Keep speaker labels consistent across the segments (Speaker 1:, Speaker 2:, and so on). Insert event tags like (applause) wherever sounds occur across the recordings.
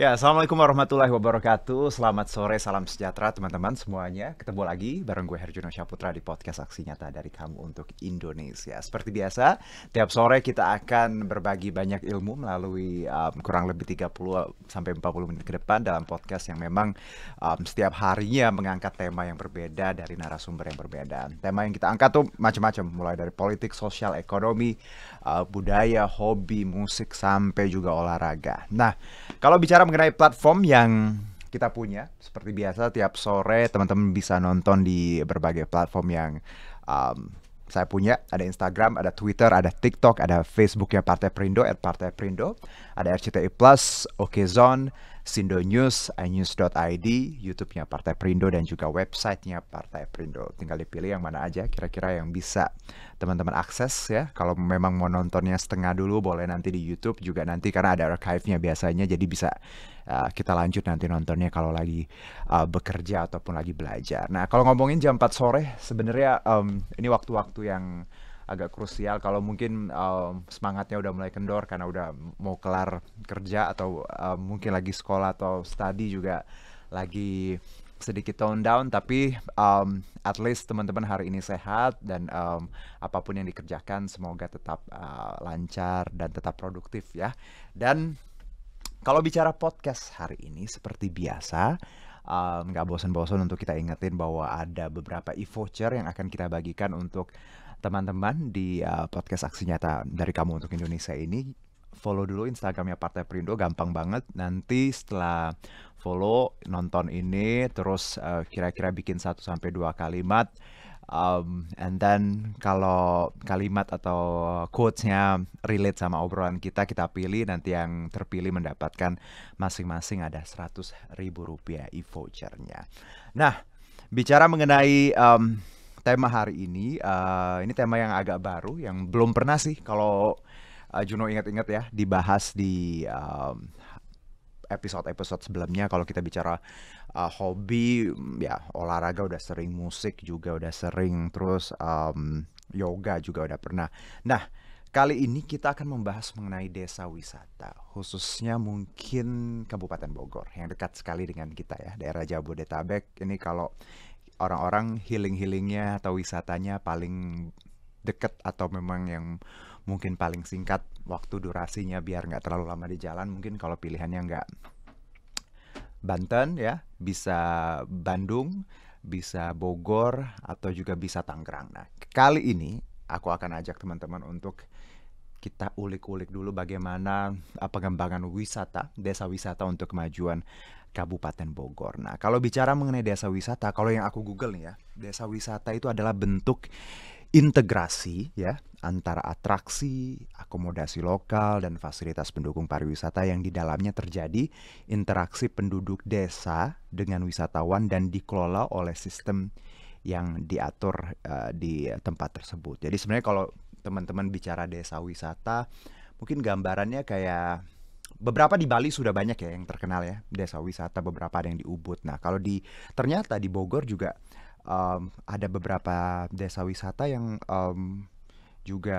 Speaker 1: Ya, Assalamualaikum warahmatullahi wabarakatuh. Selamat sore, salam sejahtera teman-teman semuanya. Ketemu lagi bareng gue Herjuno Syaputra di podcast Aksi Nyata dari Kamu untuk Indonesia. Seperti biasa, tiap sore kita akan berbagi banyak ilmu melalui um, kurang lebih 30 sampai 40 menit ke depan dalam podcast yang memang um, setiap harinya mengangkat tema yang berbeda dari narasumber yang berbeda. Tema yang kita angkat tuh macam-macam, mulai dari politik, sosial, ekonomi, uh, budaya, hobi, musik sampai juga olahraga. Nah, kalau bicara mengenai platform yang kita punya, seperti biasa tiap sore teman-teman bisa nonton di berbagai platform yang um, saya punya ada Instagram, ada Twitter, ada TikTok, ada Facebooknya Partai Perindo, at Partai Perindo, ada RCTI Plus, Okezone, Sindo News, inews.id, YouTube-nya Partai Perindo dan juga websitenya Partai Perindo. Tinggal dipilih yang mana aja kira-kira yang bisa teman-teman akses ya. Kalau memang mau nontonnya setengah dulu boleh nanti di YouTube juga nanti karena ada archive-nya biasanya jadi bisa Eh, kita lanjut nanti nontonnya kalau lagi uh, bekerja ataupun lagi belajar. Nah, kalau ngomongin jam 4 sore, sebenarnya um, ini waktu-waktu yang agak krusial kalau mungkin um, semangatnya udah mulai kendor karena udah mau kelar kerja atau um, mungkin lagi sekolah atau study juga lagi sedikit tone down tapi um, at least teman-teman hari ini sehat dan um, apapun yang dikerjakan semoga tetap uh, lancar dan tetap produktif ya dan kalau bicara podcast hari ini seperti biasa um, nggak um, bosan-bosan untuk kita ingetin bahwa ada beberapa e-voucher yang akan kita bagikan untuk teman-teman di uh, podcast aksi nyata dari kamu untuk Indonesia ini follow dulu Instagramnya Partai Perindo gampang banget nanti setelah follow nonton ini terus kira uh, kira-kira bikin satu sampai dua kalimat um, and then kalau kalimat atau quotesnya relate sama obrolan kita kita pilih nanti yang terpilih mendapatkan masing-masing ada seratus ribu rupiah e-vouchernya nah bicara mengenai um, tema hari ini uh, ini tema yang agak baru yang belum pernah sih kalau uh, Juno ingat-ingat ya dibahas di um, episode-episode sebelumnya kalau kita bicara uh, hobi mm, ya olahraga udah sering, musik juga udah sering, terus um, yoga juga udah pernah. Nah, kali ini kita akan membahas mengenai desa wisata, khususnya mungkin Kabupaten Bogor yang dekat sekali dengan kita ya, daerah Jabodetabek. Ini kalau orang-orang healing-healingnya atau wisatanya paling dekat atau memang yang mungkin paling singkat waktu durasinya biar nggak terlalu lama di jalan mungkin kalau pilihannya nggak Banten ya bisa Bandung bisa Bogor atau juga bisa Tangerang nah kali ini aku akan ajak teman-teman untuk kita ulik-ulik dulu bagaimana eh, pengembangan wisata desa wisata untuk kemajuan Kabupaten Bogor. Nah, kalau bicara mengenai desa wisata, kalau yang aku Google nih ya, desa wisata itu adalah bentuk integrasi ya antara atraksi, akomodasi lokal, dan fasilitas pendukung pariwisata yang di dalamnya terjadi interaksi penduduk desa dengan wisatawan dan dikelola oleh sistem yang diatur uh, di tempat tersebut. Jadi sebenarnya kalau teman-teman bicara desa wisata, mungkin gambarannya kayak beberapa di Bali sudah banyak ya yang terkenal ya desa wisata, beberapa ada yang di Ubud. Nah kalau di ternyata di Bogor juga um, ada beberapa desa wisata yang um, juga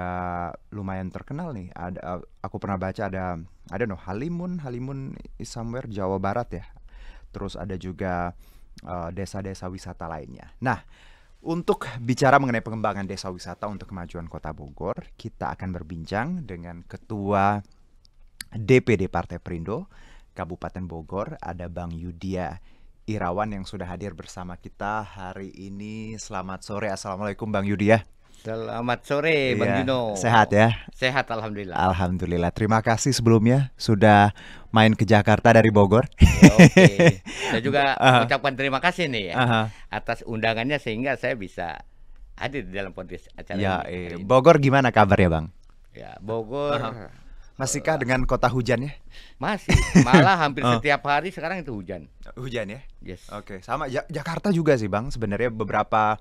Speaker 1: lumayan terkenal nih. Ada aku pernah baca ada ada no Halimun, Halimun is somewhere Jawa Barat ya. Terus ada juga eh, desa-desa uh, desa -desa wisata lainnya. Nah, untuk bicara mengenai pengembangan desa wisata untuk kemajuan Kota Bogor, kita akan berbincang dengan Ketua DPD Partai Perindo Kabupaten Bogor, ada Bang Yudia Irawan yang sudah hadir bersama kita hari ini. Selamat
Speaker 2: sore, Assalamualaikum Bang Yudia. Selamat sore Bang iya, Dino. Sehat ya? Sehat alhamdulillah.
Speaker 1: Alhamdulillah. Terima kasih sebelumnya sudah main ke Jakarta dari Bogor. Oke. Okay. Saya (laughs) juga uh -huh. ucapkan terima kasih nih ya uh -huh.
Speaker 2: atas undangannya sehingga saya bisa hadir di dalam podcast acara ya,
Speaker 1: ini. Eh, Bogor gimana kabar ya, Bang?
Speaker 2: Ya, Bogor uh -huh.
Speaker 1: Masihkah dengan kota hujannya?
Speaker 2: Masih, malah hampir (laughs) oh. setiap hari sekarang
Speaker 1: itu hujan. Hujan ya? Yes. Oke, okay. sama ja Jakarta juga sih, Bang. Sebenarnya beberapa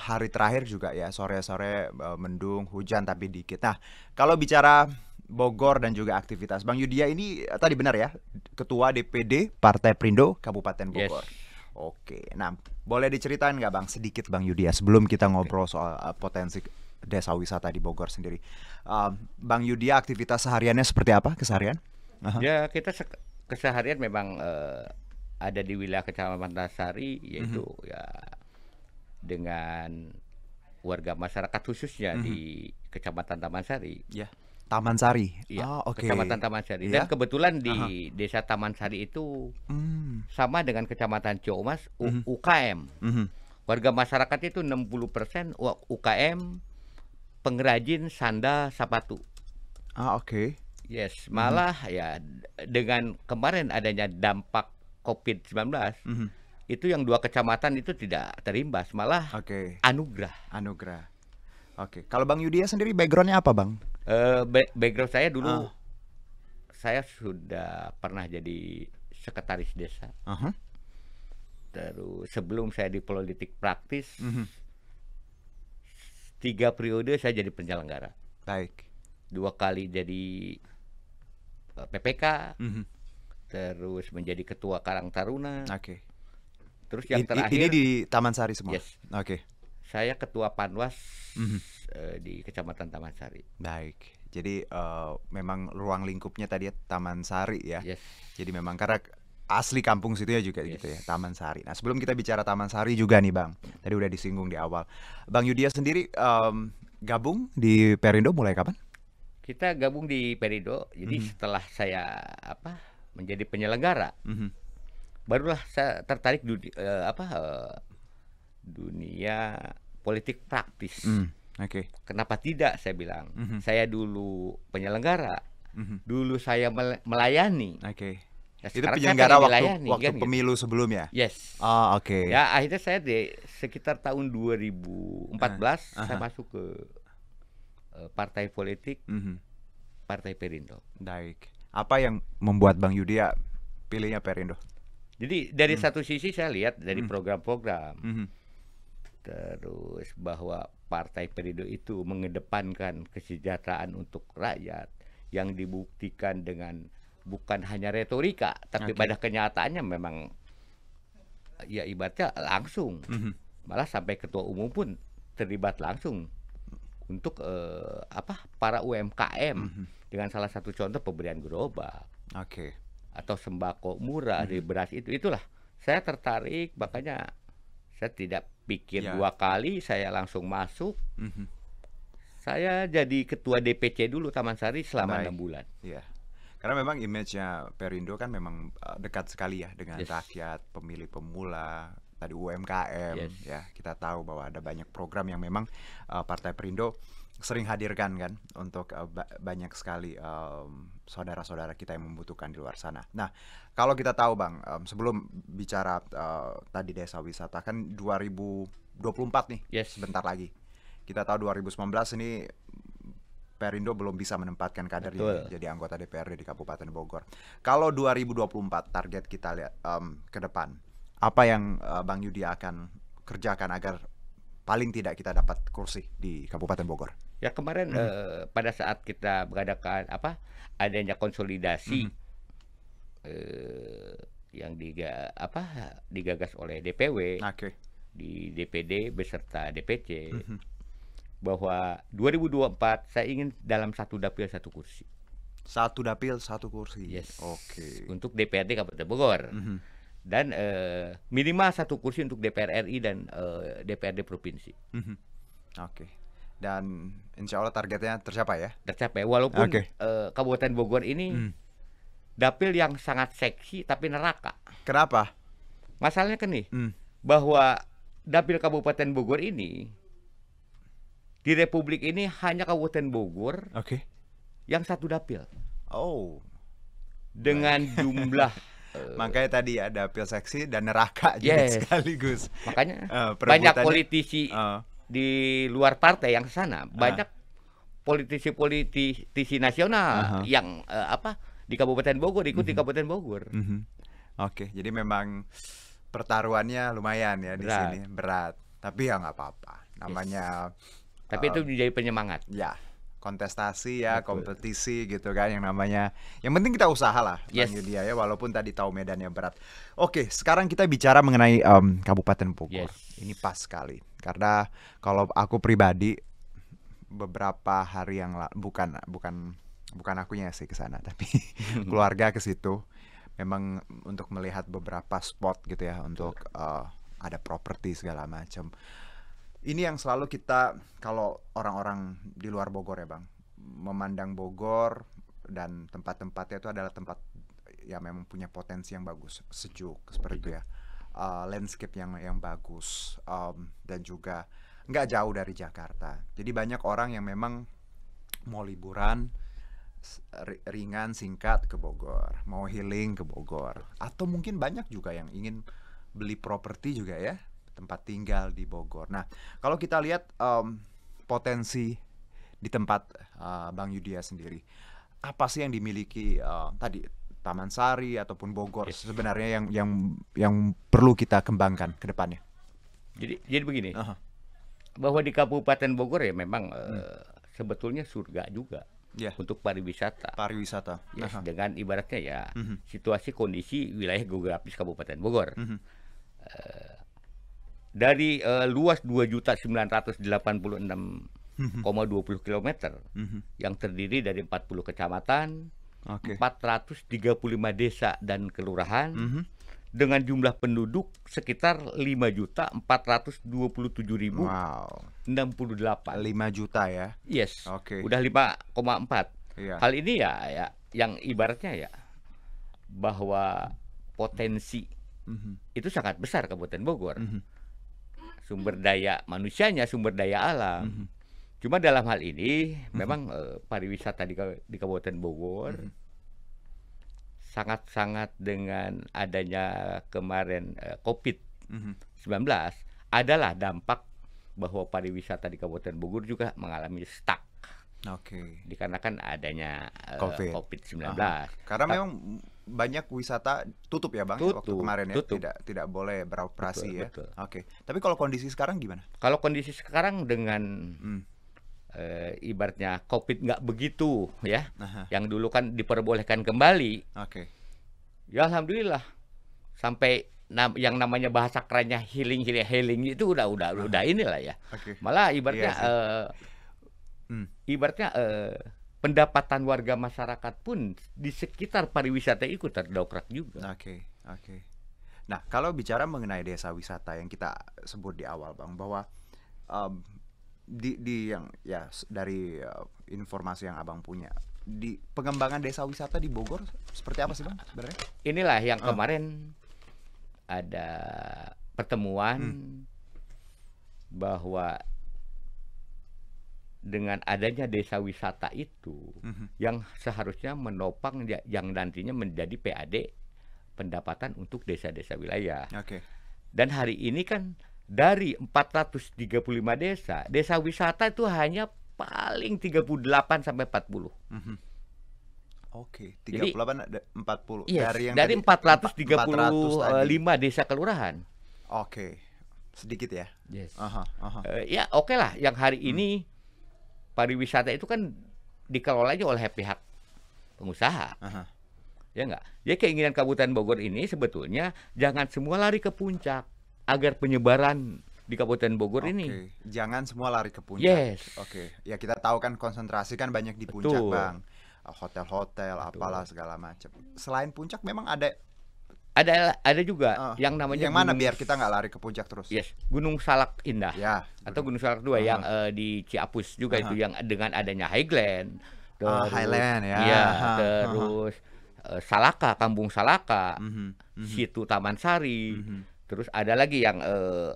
Speaker 1: hari terakhir juga ya sore-sore e, mendung hujan tapi dikit. Nah kalau bicara Bogor dan juga aktivitas Bang Yudia ini e, tadi benar ya Ketua DPD Partai Perindo Kabupaten Bogor. Yes. Oke, nah boleh diceritain nggak Bang sedikit Bang Yudia sebelum kita ngobrol soal e, potensi desa wisata di Bogor sendiri. Uh, Bang Yudia aktivitas sehariannya seperti apa keseharian?
Speaker 2: Ya kita keseharian memang uh, ada di wilayah Kecamatan Tasari yaitu mm -hmm. ya dengan warga masyarakat khususnya mm -hmm. di Kecamatan Taman Sari. Ya.
Speaker 1: Taman Sari.
Speaker 2: Iya. Oh, ah, okay. Kecamatan Taman Sari. Iya. Dan kebetulan di Aha. Desa Taman Sari itu
Speaker 1: mm.
Speaker 2: sama dengan Kecamatan Ciomas U mm -hmm. UKM. Mm -hmm. Warga masyarakat itu 60% UKM pengrajin sandal sepatu. Ah, oke. Okay. Yes, mhm. malah mm -hmm. ya dengan kemarin adanya dampak COVID-19. Mm -hmm itu yang dua kecamatan itu tidak terimbas, malah okay. anugerah. Anugerah. Oke. Okay. Kalau
Speaker 1: Bang Yudia sendiri backgroundnya apa, Bang?
Speaker 2: Uh, background saya dulu uh. saya sudah pernah jadi sekretaris desa. Uh-huh. Terus sebelum saya di politik praktis. Uh-huh. Tiga periode saya jadi penyelenggara. Baik. Dua kali jadi eh, PPK. Uh-huh. Mhm. Terus menjadi ketua Karang Taruna. Oke. Okay Terus yang terakhir ini di
Speaker 1: Taman Sari semua. Yes. Oke. Okay.
Speaker 2: Saya ketua Panwas mm -hmm. di Kecamatan Taman Sari. Baik.
Speaker 1: Jadi uh, memang ruang lingkupnya tadi ya, Taman Sari ya. Yes. Jadi memang karena asli kampung situ ya juga yes. gitu ya, Taman Sari. Nah, sebelum kita bicara Taman Sari juga nih, Bang. Tadi udah disinggung
Speaker 2: di awal. Bang Yudia sendiri um, gabung
Speaker 1: di Perindo mulai kapan?
Speaker 2: Kita gabung di Perindo. Jadi mm -hmm. setelah saya apa? menjadi penyelenggara. Mm -hmm barulah saya tertarik dunia, uh, eh, apa uh, dunia politik praktis. Mm, Oke. Okay. Kenapa tidak? Saya bilang. Mm -hmm. Saya dulu penyelenggara, mm -hmm. dulu saya melayani. Oke. Okay. Ya, nah, itu penyelenggara waktu dilayani, waktu kan, gitu. pemilu gitu. sebelumnya. Yes. Ah, oh, oke. Okay. Ya, akhirnya saya di sekitar tahun 2014 uh, uh -huh. saya masuk ke uh, partai politik mm -hmm. Partai Perindo. Baik. Apa yang
Speaker 1: membuat Bang Yudia
Speaker 2: ya, pilihnya Perindo? Jadi dari hmm. satu sisi saya lihat dari hmm. program-program, hmm. hmm. terus bahwa partai perindo itu mengedepankan kesejahteraan untuk rakyat yang dibuktikan dengan bukan hanya retorika, tapi okay. pada kenyataannya memang ya ibaratnya langsung, hmm. malah sampai ketua umum pun terlibat langsung untuk eh, apa para UMKM hmm. dengan salah satu contoh pemberian gerobak. Okay atau sembako murah hmm. dari beras itu itulah saya tertarik makanya saya tidak pikir ya. dua kali saya langsung masuk hmm. saya jadi ketua DPC dulu Taman Sari selama enam bulan ya. karena memang image-nya Perindo kan memang eh, dekat
Speaker 1: sekali ya dengan yes. rakyat pemilih pemula tadi UMKM yes. ya kita tahu bahwa ada banyak program yang memang uh, Partai Perindo sering hadirkan kan untuk uh, ba banyak sekali saudara-saudara um, kita yang membutuhkan di luar sana. Nah, kalau kita tahu Bang, um, sebelum bicara uh, tadi desa wisata kan 2024 nih, yes. bentar lagi. Kita tahu 2019 ini Perindo belum bisa menempatkan kader jadi, jadi anggota DPRD di Kabupaten Bogor. Kalau 2024 target kita lihat um, ke depan, apa yang uh, Bang Yudi akan kerjakan agar paling tidak kita dapat kursi di Kabupaten Bogor?
Speaker 2: Ya kemarin hmm. uh, pada saat kita mengadakan apa adanya konsolidasi hmm. uh, yang diga apa digagas oleh DPW okay. di DPD beserta DPC hmm. bahwa 2024 saya ingin dalam satu dapil satu kursi. Satu dapil satu kursi. Yes. Oke. Okay. Untuk DPRD Kabupaten Bogor. Hmm dan uh, minimal satu kursi untuk DPR RI dan uh, DPRD provinsi. -hmm. Oke. Okay dan insya Allah targetnya tercapai ya tercapai walaupun okay. uh, eh, Kabupaten Bogor ini hmm. dapil yang sangat seksi tapi neraka kenapa masalahnya kan nih hmm. bahwa dapil Kabupaten Bogor ini di Republik ini hanya Kabupaten Bogor okay. yang satu dapil oh dengan jumlah Uh, (laughs) makanya tadi ada pil seksi dan neraka yes. jadi sekaligus makanya uh, banyak politisi uh, di luar partai yang sana ah. banyak politisi-politisi nasional -huh. yang uh, apa di Kabupaten Bogor ikut uh -huh. di mhm. Kabupaten Bogor. Uh mhm. -huh. Oke, okay, jadi memang pertaruhannya lumayan ya berat. di sini berat, tapi ya nggak
Speaker 1: apa-apa. Namanya yes. tapi uh, itu eh, menjadi penyemangat. Ya, kontestasi ya, Betul. kompetisi gitu kan yang namanya. Yang penting kita usahalah yes. Bang ya, ya walaupun tadi tahu medannya berat. Oke, sekarang kita bicara mengenai um, Kabupaten Bogor. Yes. Ini pas sekali karena kalau aku pribadi beberapa hari yang la- bukan bukan bukan akunya sih ke sana (laughs) tapi (laughs) keluarga ke situ memang untuk melihat beberapa spot gitu ya untuk uh, ada properti segala macam ini yang selalu kita kalau orang-orang di luar Bogor ya bang memandang Bogor dan tempat-tempatnya itu adalah tempat yang memang punya potensi yang bagus sejuk seperti itu iya. ya uh, landscape yang yang bagus um, dan juga nggak jauh dari Jakarta. Jadi banyak orang yang memang mau liburan ringan singkat ke Bogor, mau healing ke Bogor, atau mungkin banyak juga yang ingin beli properti juga ya tempat tinggal di Bogor. Nah kalau kita lihat um, potensi di tempat uh, Bang Yudia sendiri, apa sih yang dimiliki uh, tadi Taman Sari ataupun Bogor yes. Iya. sebenarnya yang yang yang perlu kita kembangkan ke depannya.
Speaker 2: Jadi jadi begini. Uh -huh. Bahwa di Kabupaten Bogor ya memang hmm. uh, sebetulnya surga juga yeah. untuk pariwisata. Pariwisata. Yes, uh -huh. dengan ibaratnya ya uh mhm. -huh. situasi kondisi wilayah geografis Kabupaten Bogor. Uh -huh. uh, dari uh, luas 2.986,20 km uh -huh. yang terdiri dari 40 kecamatan, okay. 435 desa dan kelurahan mm -hmm. dengan jumlah penduduk sekitar 5 juta 427 ribu wow. 68 5 juta ya yes oke okay. udah 5,4 yeah. hal ini ya ya yang ibaratnya ya bahwa potensi mm -hmm. itu sangat besar Kabupaten Bogor mm -hmm. sumber daya manusianya sumber daya alam mm -hmm Cuma dalam hal ini hmm. memang uh, pariwisata di, di Kabupaten Bogor sangat mhm. sangat-sangat dengan adanya kemarin uh, COVID-19 hmm. adalah dampak bahwa pariwisata di Kabupaten Bogor juga mengalami stuck. Oke. Okay. Dikarenakan adanya uh, eh, COVID-19. COVID Karena Ta memang banyak wisata tutup
Speaker 1: ya bang tutup, waktu kemarin ya tutup. tidak tidak boleh beroperasi betul, ya. Oke. Oke. Tapi kalau kondisi sekarang gimana?
Speaker 2: Kalau kondisi sekarang dengan hmm e, ibaratnya covid nggak begitu ya, Aha. yang dulu kan diperbolehkan kembali. Oke. Okay. Ya alhamdulillah sampai nam yang namanya bahasa kerennya healing healing healing itu udah udah ah. udah inilah ya. Okay. Malah ibaratnya iya uh, hmm. ibaratnya uh, pendapatan warga masyarakat pun di sekitar pariwisata ikut terdokrak juga. Oke, okay. oke.
Speaker 3: Okay.
Speaker 1: Nah, kalau bicara mengenai desa wisata yang kita sebut di awal Bang bahwa um, di di yang ya dari uh, informasi yang abang punya di pengembangan desa wisata di Bogor seperti apa sih bang sebenarnya?
Speaker 2: Inilah yang uh. kemarin ada pertemuan hmm. bahwa dengan adanya desa wisata itu hmm yang seharusnya menopang ya, yang nantinya menjadi PAD pendapatan untuk desa-desa wilayah. Okay. Dan hari ini kan dari 435 desa, desa wisata itu hanya paling 38 sampai 40. Mm
Speaker 1: -hmm. Oke, okay, 38 Jadi, 40 yes, iya, dari yang dari 435
Speaker 2: 400 desa kelurahan. Oke. Okay. Sedikit ya. Yes. Aha, aha. Uh, ya oke okay lah yang hari hmm. ini pariwisata itu kan dikelolanya oleh pihak pengusaha. Aha. Ya enggak? Jadi ya, keinginan Kabupaten Bogor ini sebetulnya jangan semua lari ke puncak agar penyebaran di Kabupaten Bogor okay. ini.
Speaker 1: Jangan semua lari ke puncak. Yes. Oke. Okay. Ya kita tahu kan konsentrasi kan
Speaker 2: banyak di Betul. puncak, Bang.
Speaker 1: Hotel-hotel apalah segala macam. Selain puncak memang ada ada
Speaker 2: ada juga uh, yang namanya yang mana gunung, biar kita nggak lari ke puncak terus. Yes, Gunung Salak Indah. Ya, gunung. atau Gunung Salak dua uh yang uh, di Ciapus juga uh -huh. itu ah. yang dengan adanya Highland. Terus, uh, Highland ya. Iya, uh -huh. terus uh -huh. Eh, Salaka, Kampung Salaka, uh -huh. Uh -huh. situ Taman Sari. Uh mhm. -huh Terus ada lagi yang eh,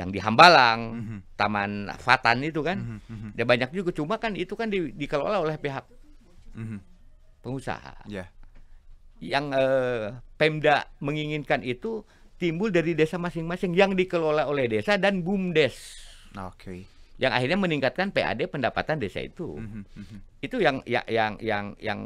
Speaker 2: yang di Hambalang, mm -hmm. Taman Fatan itu kan. Mm -hmm. dan banyak juga cuma kan itu kan di, dikelola oleh pihak mm -hmm. pengusaha. Yeah. Yang eh, Pemda menginginkan itu timbul dari desa masing-masing yang dikelola oleh desa dan BUMDes. Oke. Okay yang akhirnya meningkatkan PAD pendapatan desa itu. Mm -hmm. Itu yang ya, yang yang yang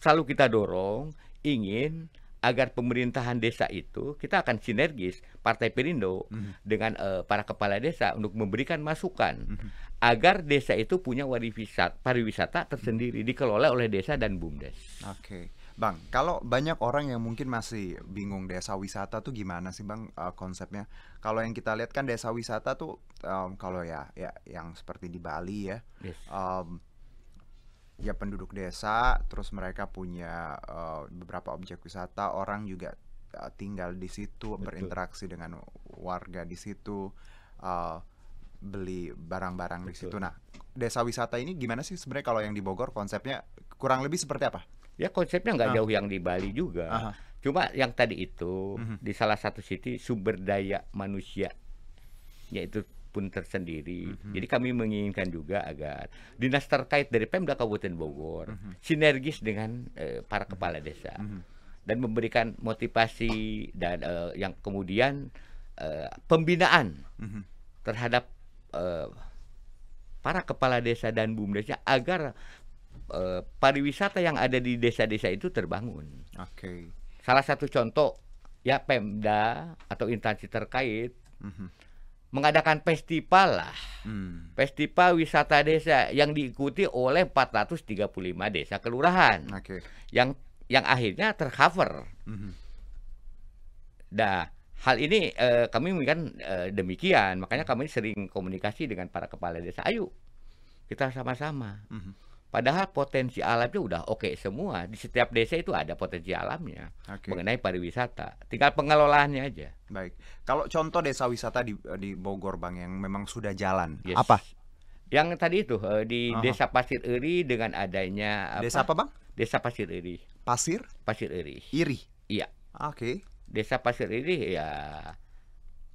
Speaker 2: selalu kita dorong ingin agar pemerintahan desa itu kita akan sinergis Partai Perindo mm-hmm. dengan uh, para kepala desa untuk memberikan masukan mm-hmm. agar desa itu punya wariwisata, pariwisata tersendiri mm-hmm. dikelola oleh desa dan bumdes. Oke. Okay. Bang, kalau banyak orang yang mungkin masih
Speaker 1: bingung desa wisata tuh gimana sih Bang uh, konsepnya? Kalau yang kita lihat kan desa wisata tuh um, kalau ya ya yang seperti di Bali ya. Yes. Um, ya penduduk desa terus mereka punya uh, beberapa objek wisata orang juga uh, tinggal di situ Betul. berinteraksi dengan warga di situ uh, beli barang-barang di situ nah desa wisata ini gimana sih sebenarnya kalau yang di Bogor konsepnya kurang lebih seperti apa
Speaker 2: ya konsepnya nggak uh. jauh yang di Bali juga uh ah. -huh. cuma yang tadi itu uh mhm. -huh. di salah satu city sumber daya manusia yaitu pun tersendiri. Mm-hmm. Jadi kami menginginkan juga agar dinas terkait dari Pemda Kabupaten Bogor mm-hmm. sinergis dengan uh, para mhm. kepala desa mm-hmm. dan memberikan motivasi dan uh, yang kemudian uh, pembinaan mm-hmm. terhadap uh, para kepala desa dan bumdesnya agar uh, pariwisata yang ada di desa-desa itu terbangun. Oke. Okay. Salah satu contoh ya Pemda atau instansi terkait mm-hmm mengadakan festival lah. Hmm. Festival wisata desa yang diikuti oleh 435 desa kelurahan. Okay. Yang yang akhirnya tercover. Hmm. hal ini eh, kami kan eh, demikian, makanya kami sering komunikasi dengan para kepala desa. Ayo kita sama-sama. Hmm. Padahal potensi alamnya udah oke okay semua. Di setiap desa itu ada potensi alamnya okay. mengenai pariwisata. Tinggal pengelolaannya aja. Baik. Kalau contoh desa wisata di di Bogor Bang yang memang sudah jalan, yes. apa? Yang tadi itu eh, di Aha. Desa Pasir Iri dengan adanya apa? Desa apa Bang? Desa Pasir Iri. Pasir? Pasir Iri. Iri. Iya. Oke. Okay. Desa Pasir Iri ya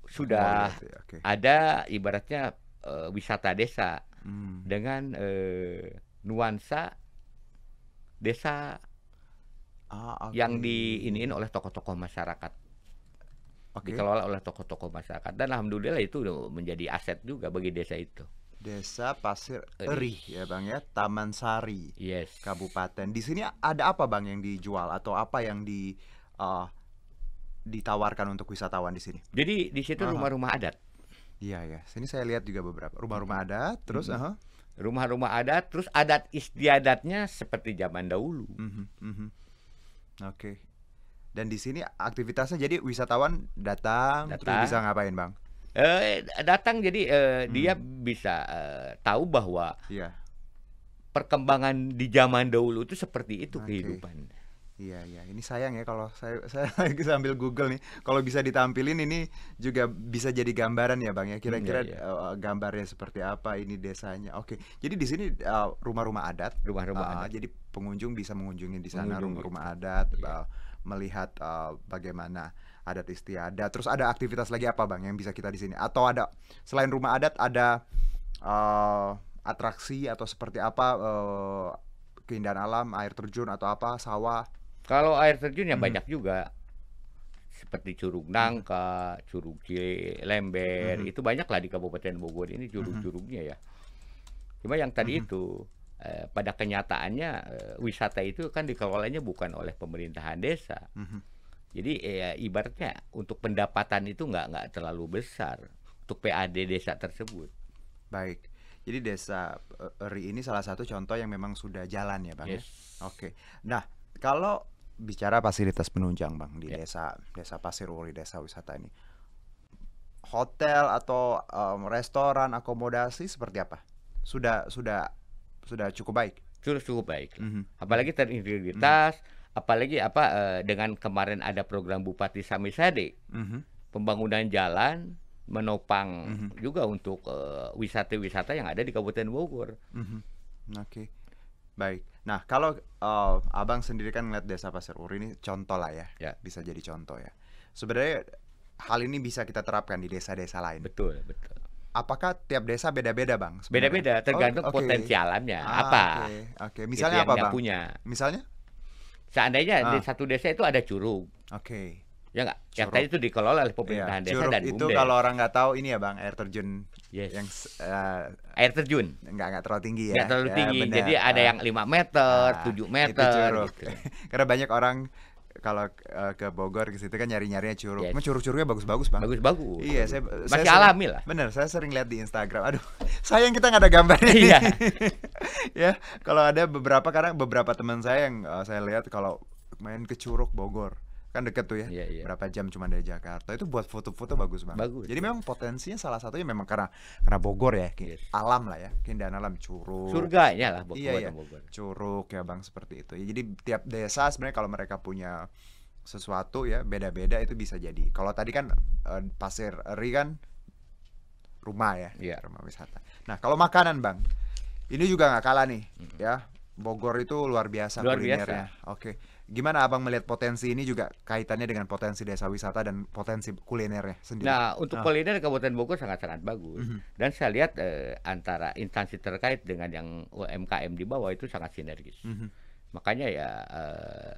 Speaker 2: sudah oh, ya. okay. ada ibaratnya uh, wisata desa hmm. dengan uh, nuansa desa ah, okay. yang diiniin oleh tokoh-tokoh masyarakat okay. dikelola oleh tokoh-tokoh masyarakat dan alhamdulillah itu menjadi aset juga bagi desa itu Desa Pasir Erih ya bang ya Taman Sari
Speaker 1: yes. Kabupaten di sini ada apa bang yang dijual atau apa yang di uh, ditawarkan untuk wisatawan di sini jadi di situ rumah-rumah adat Iya ya, sini saya
Speaker 2: lihat juga beberapa rumah-rumah adat, terus hmm. uh -huh rumah-rumah adat terus adat istiadatnya seperti zaman dahulu. Mm -hmm, mm -hmm. Oke. Okay. Dan di sini aktivitasnya jadi wisatawan datang, datang. terus bisa ngapain, Bang? Eh datang jadi eh, mm. dia bisa eh, tahu bahwa yeah. perkembangan di zaman dahulu itu seperti itu okay. kehidupan.
Speaker 1: Iya iya, ini sayang ya kalau saya (laughs) saya lagi sambil Google nih. Kalau bisa ditampilin ini juga bisa jadi gambaran ya Bang ya. Hmm, Kira-kira hmm, iya, iya. Eh, gambarnya seperti apa ini desanya. Oke. Jadi di sini eh, rumah-rumah adat, rumah-rumah uh, Jadi pengunjung bisa mengunjungi di sana rumah-rumah adat iya. uh, melihat uh, bagaimana adat istiadat. Terus ada aktivitas lagi apa Bang yang bisa kita di sini? Atau ada selain rumah adat ada uh, atraksi atau seperti apa uh,
Speaker 2: keindahan alam, air terjun atau apa, sawah kalau air terjun ya hmm. banyak juga. Seperti Curug hmm. Nangka, Curug Cilember, hmm. itu banyak lah di Kabupaten Bogor ini hmm. curug-curugnya ya. Cuma yang tadi hmm. itu eh, pada kenyataannya eh, wisata itu kan dikelolanya bukan oleh pemerintahan desa. Hmm. Jadi eh, ibaratnya untuk pendapatan itu nggak nggak terlalu besar untuk PAD desa tersebut. Baik. Jadi desa eh, Ri ini salah satu contoh yang memang sudah jalan
Speaker 1: ya bang. Ya? Yes. Oke. Nah kalau bicara fasilitas penunjang bang di yeah. desa desa Pasir Wuri desa wisata ini hotel atau um,
Speaker 2: restoran akomodasi seperti apa sudah sudah sudah cukup baik sudah cukup baik mm -hmm. apalagi mhm. terintegritas mm -hmm. apalagi apa uh, dengan kemarin ada program Bupati Sami mm -hmm. pembangunan jalan menopang mm -hmm. juga untuk eh, wisata-wisata uh, yang ada di Kabupaten Bogor mm -hmm. oke okay. baik
Speaker 1: Nah, kalau uh, Abang sendiri kan ngeliat Desa Pasir Uri ini contoh lah ya. ya. Bisa jadi contoh ya. Sebenarnya hal ini bisa kita terapkan di desa-desa lain. Betul, betul. Apakah tiap desa beda-beda, Bang? Beda-beda, oh, tergantung oh, okay. potensi ah, apa. Oke, okay. okay. Gitu misalnya apa, Bang? punya.
Speaker 2: Misalnya? Seandainya ah. di satu desa itu ada curug. Oke. Okay. Ya enggak? Yang tadi itu dikelola oleh pemerintahan iya, desa curug dan BUMDes. itu kalau orang
Speaker 1: nggak tahu ini ya, Bang, air terjun yes. yang uh, air terjun nggak nggak terlalu tinggi ya nggak terlalu ya, tinggi benar. jadi ada eh, yang lima meter ah, tujuh meter meter gitu. (laughs) karena banyak orang kalau uh, ke Bogor ke situ kan nyari-nyarinya curug. Yes. curug-curugnya bagus-bagus, Bang. Bagus-bagus. Iya, saya masih saya alami lah. Bener, saya sering lihat di Instagram. Aduh, (laughs) sayang kita nggak ada gambarnya. Iya. (laughs) ya, kalau ada beberapa karena beberapa teman saya yang uh, saya lihat kalau main ke curug Bogor kan deket tuh ya yeah, yeah. berapa jam cuma dari Jakarta itu buat foto-foto bagus banget bagus, jadi ya. memang potensinya salah satunya memang karena karena Bogor ya yes. Iya. alam lah ya keindahan alam curug surganya lah Bogor iya, iya. Bogor curug ya bang seperti itu ya, jadi tiap desa sebenarnya kalau mereka punya sesuatu ya beda-beda itu bisa jadi kalau tadi kan uh, pasir ri kan rumah ya yeah. rumah wisata nah kalau makanan bang ini juga nggak kalah nih mm -hmm. ya Bogor itu luar biasa luar kulinernya biasa. oke okay Gimana abang melihat potensi ini juga kaitannya dengan potensi desa wisata dan potensi kulinernya sendiri? Nah untuk ah.
Speaker 2: kuliner Kabupaten Bogor sangat-sangat bagus mm -hmm. dan saya lihat eh, antara instansi terkait dengan yang UMKM di bawah itu sangat sinergis. Mm -hmm. Makanya ya eh,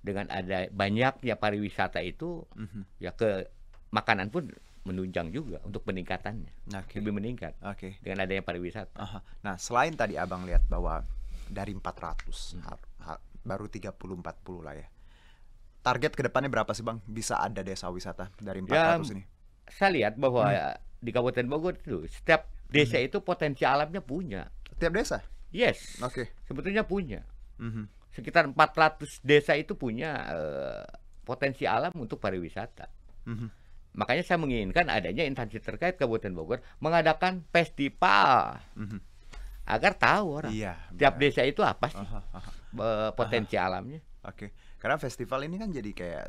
Speaker 2: dengan ada banyaknya pariwisata itu mm -hmm. ya ke makanan pun menunjang juga untuk peningkatannya okay. lebih meningkat okay. dengan adanya pariwisata. Aha. Nah selain tadi abang lihat bahwa dari 400 mhm.
Speaker 1: hmm baru 30-40 lah ya. Target kedepannya berapa sih Bang
Speaker 2: bisa ada desa wisata dari 400 ya, ini? Saya lihat bahwa hmm. di Kabupaten Bogor itu setiap desa hmm. itu potensi alamnya punya. Setiap desa? Yes. Oke. Okay. Sebetulnya punya. -hmm. Sekitar 400 desa itu punya uh, potensi alam untuk pariwisata. -hmm. Makanya saya menginginkan adanya instansi terkait Kabupaten Bogor mengadakan festival. -hmm agar tahu orang. Iya. Tiap desa itu apa sih uh, uh, uh, potensi alamnya? Oke. Okay. Karena festival ini kan jadi kayak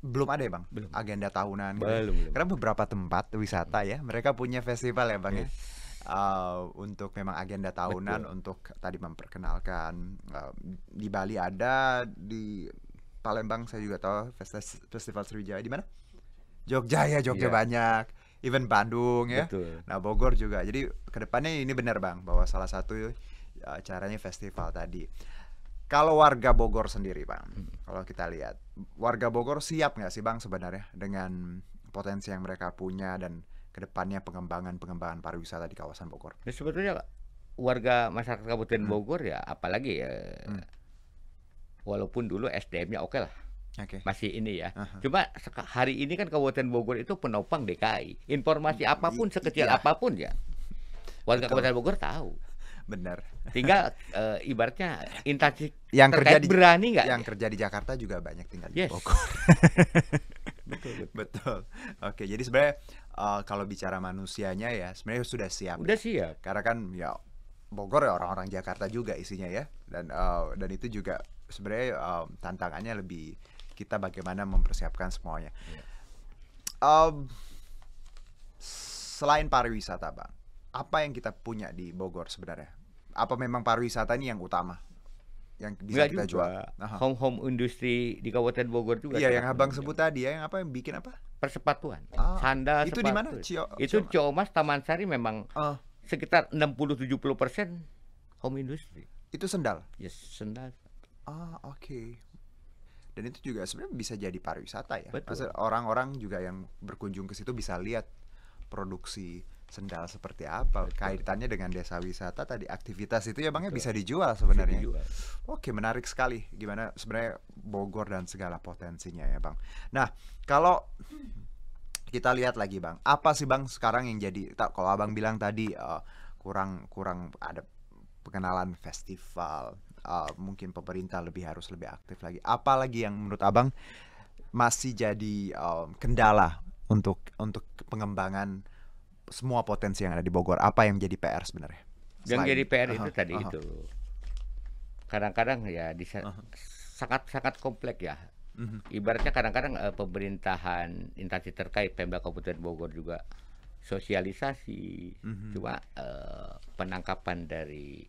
Speaker 1: belum ada ya bang belum. agenda tahunan gitu ya. belum, gitu. belum. karena beberapa tempat wisata ya mereka punya festival ya bang yeah. ya uh, untuk memang agenda tahunan Betul. untuk tadi memperkenalkan uh, di Bali ada di Palembang saya juga tahu festival Sriwijaya di mana Jogja ya Jogja yeah. banyak Event Bandung ya. Betul. Nah, Bogor juga. Jadi kedepannya ini benar Bang bahwa salah satu eh, caranya festival tadi. Kalau warga Bogor sendiri Bang, hmm. kalau kita lihat warga Bogor siap nggak sih Bang sebenarnya dengan potensi yang mereka punya dan kedepannya pengembangan-pengembangan
Speaker 2: pariwisata di kawasan Bogor? Ya, sebetulnya warga masyarakat Kabupaten hmm. Bogor ya apalagi ya, hmm. walaupun dulu SDM-nya oke okay lah Okay. Masih ini ya. uh Cuma hari ini kan Kabupaten Bogor itu penopang DKI. Informasi iya. apapun sekecil ya. apapun ya. Warga Betul. Kabupaten Bogor tahu. Benar. Tinggal uh, ibaratnya intansi yang kerja di, berani nggak? Yang ya? kerja di Jakarta juga banyak tinggal yes. di Bogor.
Speaker 1: (laughs) betul, betul. Oke, jadi sebenarnya uh, kalau bicara manusianya ya sebenarnya sudah siap. Sudah ya. siap. Karena kan ya Bogor ya orang-orang Jakarta juga isinya ya. Dan uh, dan itu juga sebenarnya um, tantangannya lebih kita bagaimana mempersiapkan semuanya. Yeah. Um, selain pariwisata, bang, apa yang kita punya di Bogor sebenarnya? Apa memang pariwisata ini yang utama? yang bisa Nggak kita juga. jual. Home
Speaker 2: home industri di Kabupaten Bogor juga. Iya, yang Abang juga. sebut tadi ya, yang apa yang bikin apa? Persepatuan. Ah. Sanda Itu di mana? Cio itu Ciomas Taman Sari memang ah. sekitar 60-70% home industri. Itu sendal. Yes, sendal. Ah, oke. Okay dan itu juga sebenarnya bisa jadi pariwisata
Speaker 1: ya. Betul. orang-orang juga yang berkunjung ke situ bisa lihat produksi sendal seperti apa Betul. kaitannya dengan desa wisata tadi aktivitas itu ya bang ya bisa dijual sebenarnya oke menarik sekali gimana sebenarnya Bogor dan segala potensinya ya bang nah kalau kita lihat lagi bang apa sih bang sekarang yang jadi tak kalau abang bilang tadi uh, kurang kurang ada pengenalan festival uh, mungkin pemerintah lebih harus lebih aktif lagi. Apalagi yang menurut abang masih jadi um, kendala untuk untuk pengembangan semua potensi yang ada di Bogor. Apa yang jadi PR sebenarnya? Yang jadi PR uh -huh, itu uh-huh. tadi uh -huh. itu
Speaker 2: kadang-kadang ya di uh -huh. sangat sangat kompleks ya. Uh -huh. Ibaratnya kadang-kadang uh, pemerintahan instansi terkait Pemda Kabupaten Bogor juga sosialisasi, uh -huh. cuma uh, penangkapan dari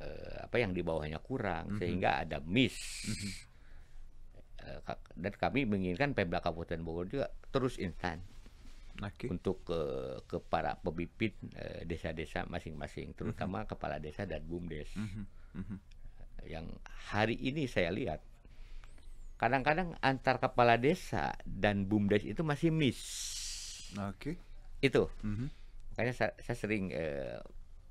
Speaker 2: Eh, apa yang di bawahnya kurang mm -hmm. sehingga ada miss. Mm -hmm. dan kami menginginkan Pemda Kabupaten Bogor juga terus instan okay. untuk ke ke para pemimpin eh, desa-desa masing-masing, terutama mm -hmm. kepala desa dan bumdes. Mm -hmm. Yang hari ini saya lihat kadang-kadang antar kepala desa dan bumdes itu masih miss. Okay. Itu. Mm -hmm. Makanya saya, saya sering eh,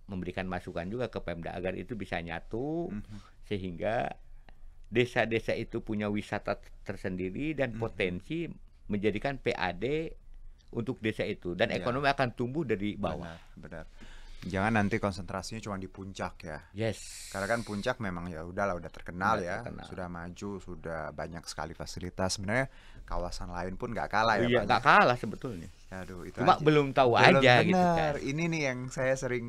Speaker 2: memberikan masukan juga ke Pemda agar itu bisa nyatu mm -hmm. sehingga desa-desa itu punya wisata tersendiri dan mm -hmm. potensi menjadikan PAD untuk desa itu dan ya. ekonomi akan tumbuh dari bawah. Benar. benar. Jangan nanti konsentrasinya cuma di puncak ya.
Speaker 1: Yes. Karena kan puncak memang ya udahlah udah terkenal udah ya, terkenal. sudah maju, sudah banyak sekali fasilitas. Sebenarnya kawasan lain pun nggak kalah ya. Oh iya, nggak ya. kalah sebetulnya. Aduh, itu Cuma aja. belum tahu belum aja gitu, benar. gitu kan. Ini nih yang saya sering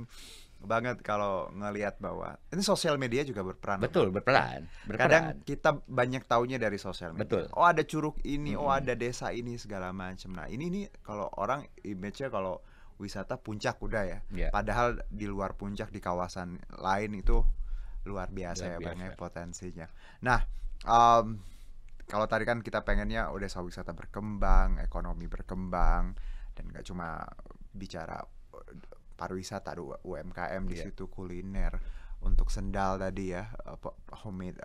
Speaker 1: banget kalau ngelihat bahwa ini sosial media juga berperan. Betul, berperan. berperan. Kadang kita banyak taunya dari sosial media. Betul. Oh, ada curug ini, hmm. oh ada desa ini segala macam. Nah, ini nih kalau orang image-nya kalau wisata puncak udah ya. Yeah. Padahal di luar puncak di kawasan lain itu luar biasa luar ya biasa. banyak potensinya. Nah, um, kalau tadi kan kita pengennya udah wisata berkembang, ekonomi berkembang dan gak cuma bicara pariwisata ada UMKM di yeah. situ kuliner untuk sendal tadi ya eh, home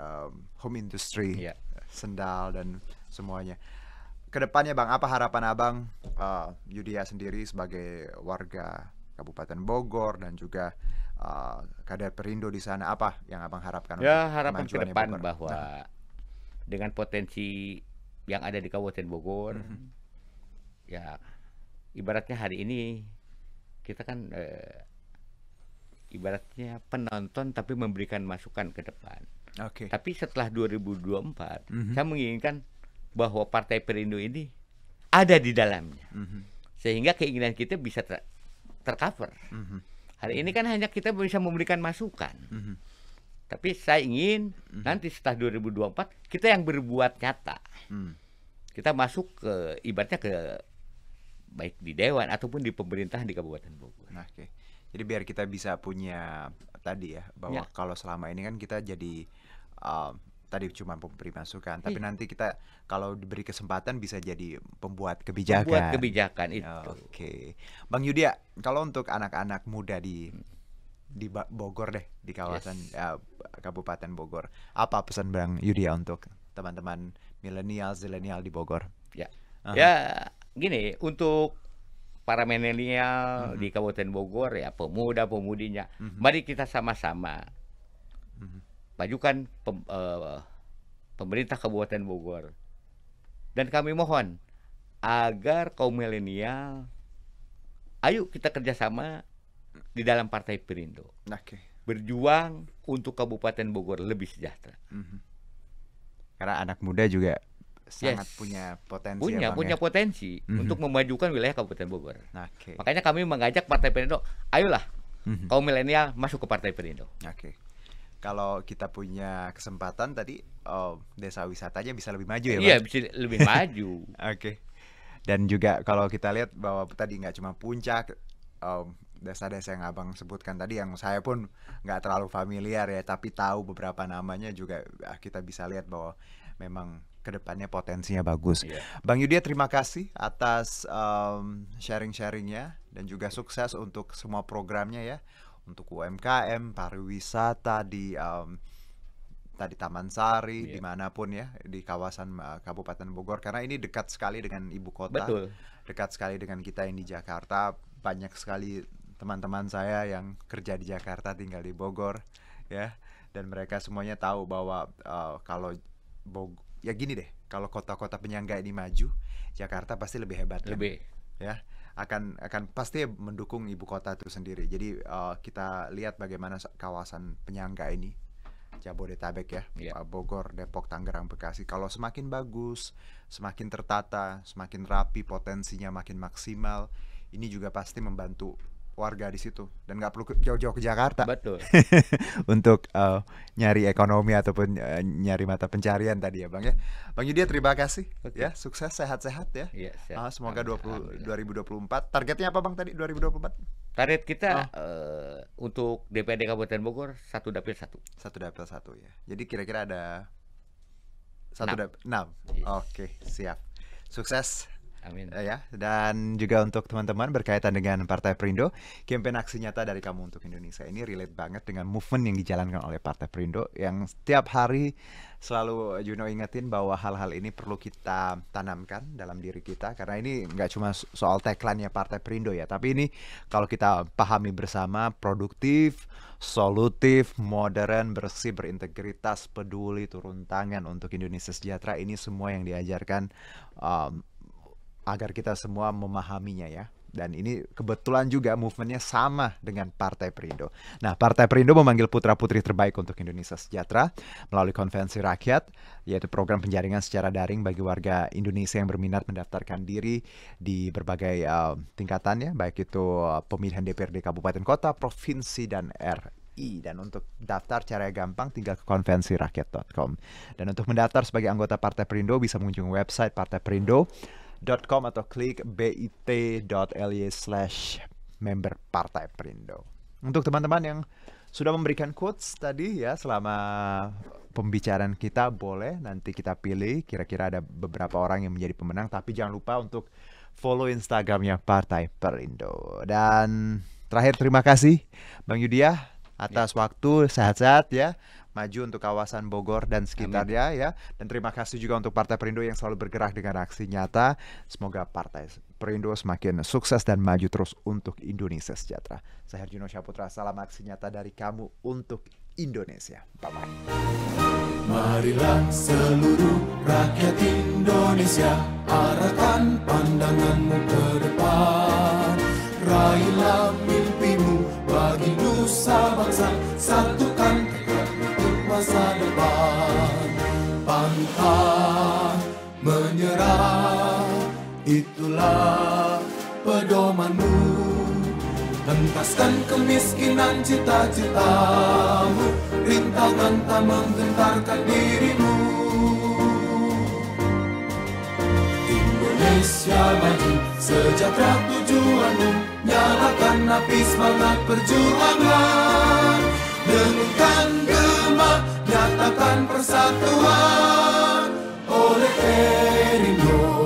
Speaker 1: home industry yeah. sendal dan semuanya kedepannya bang apa harapan abang uh, Yudia sendiri sebagai warga Kabupaten Bogor dan juga uh, kader Perindo di sana apa yang abang harapkan ya harapan ke depan Bogor? bahwa nah.
Speaker 2: dengan potensi yang ada di Kabupaten Bogor mm -hmm. ya ibaratnya hari ini kita kan uh, ibaratnya penonton tapi memberikan masukan ke depan. Oke. Okay. Tapi setelah 2024, mm -hmm. saya menginginkan bahwa Partai Perindo ini ada di dalamnya. Mm -hmm. Sehingga keinginan kita bisa ter tercover. Mm -hmm. Hari ini kan hanya kita bisa memberikan masukan. Mm -hmm. Tapi saya ingin mm -hmm. nanti setelah 2024 kita yang berbuat nyata. Mm. Kita masuk ke ibaratnya ke baik di dewan ataupun di pemerintahan di Kabupaten Bogor. Nah, Oke. Jadi biar kita bisa punya tadi ya bahwa ya.
Speaker 1: kalau selama ini kan kita jadi uh, tadi cuma pemberi masukan, tapi Hi. Iya. nanti kita kalau diberi kesempatan bisa jadi pembuat kebijakan. Pembuat kebijakan itu. Oke. Okay. Bang Yudia, ya, kalau untuk anak-anak muda di hmm. di Bogor deh, di kawasan yes. uh, Kabupaten Bogor. Apa pesan Bang Yudia ya untuk teman-teman milenial, zilenial di Bogor? Ya. Uh -huh. Ya,
Speaker 2: gini untuk para milenial mm-hmm. di Kabupaten Bogor ya pemuda pemudinya mm-hmm. mari kita sama-sama
Speaker 3: mm-hmm.
Speaker 2: pem, uh, pemerintah Kabupaten Bogor dan kami mohon agar kaum milenial ayo kita kerjasama di dalam Partai Perindo okay. berjuang untuk Kabupaten Bogor lebih sejahtera mm-hmm. karena anak muda juga sangat yes. punya potensi ya, punya ya, punya ya? potensi mm-hmm. untuk memajukan wilayah Kabupaten Bogor. Okay. Makanya kami mengajak Partai Perindo, ayolah mm-hmm. kaum milenial masuk ke Partai Perindo. Oke. Okay.
Speaker 1: Kalau kita punya kesempatan tadi oh, desa wisatanya bisa lebih maju ya, iya, Bang? Iya, bisa (laughs) lebih maju. Oke. Okay. Dan juga kalau kita lihat bahwa tadi nggak cuma puncak um, desa-desa yang abang sebutkan tadi yang saya pun nggak terlalu familiar ya tapi tahu beberapa namanya juga ya, kita bisa lihat bahwa memang kedepannya potensinya bagus. Yeah. Bang Yudia terima kasih atas um, sharing-sharingnya dan juga sukses untuk semua programnya ya untuk UMKM, pariwisata di um, tadi Taman Sari, yeah. dimanapun ya di kawasan uh, Kabupaten Bogor karena ini dekat sekali dengan ibu kota, Betul. dekat sekali dengan kita yang di Jakarta banyak sekali teman-teman saya yang kerja di Jakarta tinggal di Bogor ya dan mereka semuanya tahu bahwa uh, kalau Bogor ya gini deh, kalau kota-kota penyangga ini maju, Jakarta pasti lebih hebat ya. lebih. kan? Ya akan akan pasti mendukung ibu kota itu sendiri. Jadi uh, kita lihat bagaimana kawasan penyangga ini Jabodetabek ya, yeah. Bogor, Depok, Tangerang, Bekasi. Kalau semakin bagus, semakin tertata, semakin rapi potensinya makin maksimal, ini juga pasti membantu warga di situ dan nggak perlu jauh-jauh ke Jakarta betul (laughs) untuk uh, nyari ekonomi ataupun uh, nyari mata pencarian tadi ya bang ya bang Yudi terima kasih okay. ya sukses sehat-sehat ya, ya sehat. Uh, semoga
Speaker 2: 20, 2024
Speaker 1: targetnya apa bang tadi 2024
Speaker 2: target kita oh. uh, untuk DPD Kabupaten Bogor satu dapil satu satu dapil satu ya jadi kira-kira ada satu dapil enam yes. Iya.
Speaker 1: oke okay, siap sukses Amin. Eh, ya, dan juga untuk teman-teman berkaitan dengan Partai Perindo, kampanye aksi nyata dari kamu untuk Indonesia ini relate banget dengan movement yang dijalankan oleh Partai Perindo yang setiap hari selalu Juno you know, ingetin bahwa hal-hal ini perlu kita tanamkan dalam diri kita karena ini nggak cuma soal tagline-nya Partai Perindo ya, tapi ini kalau kita pahami bersama produktif, solutif, modern, bersih, berintegritas, peduli, turun tangan untuk Indonesia sejahtera ini semua yang diajarkan um, agar kita semua memahaminya ya. Dan ini kebetulan juga movementnya sama dengan Partai Perindo. Nah, Partai Perindo memanggil putra-putri terbaik untuk Indonesia Sejahtera melalui konvensi rakyat, yaitu program penjaringan secara daring bagi warga Indonesia yang berminat mendaftarkan diri di berbagai uh, eh, tingkatannya, baik itu eh, pemilihan DPRD Kabupaten Kota, Provinsi, dan RI dan untuk daftar cara gampang tinggal ke konvensi rakyat.com dan untuk mendaftar sebagai anggota Partai Perindo bisa mengunjungi website Partai Perindo klik.com atau klik bit.ly slash member Partai Perindo. Untuk teman-teman yang sudah memberikan quotes tadi ya selama pembicaraan kita boleh nanti kita pilih kira-kira ada beberapa orang yang menjadi pemenang tapi jangan lupa untuk follow Instagramnya Partai Perindo. Dan terakhir terima kasih Bang Yudia atas ya. waktu sehat-sehat ya maju untuk kawasan Bogor dan sekitarnya Amin. ya. Dan terima kasih juga untuk Partai Perindo yang selalu bergerak dengan aksi nyata. Semoga Partai Perindo semakin sukses dan maju terus untuk Indonesia sejahtera. Saya Herjuno Syaputra, salam aksi nyata dari kamu untuk Indonesia. Bye-bye. Marilah seluruh rakyat
Speaker 3: Indonesia arahkan pandanganmu ke depan. Raihlah Tuntaskan kemiskinan cita-citamu Rintangan tak menggentarkan dirimu Indonesia maju Sejahtera tujuanmu Nyalakan api semangat perjuangan Dengungkan gema Nyatakan persatuan Oleh Erindo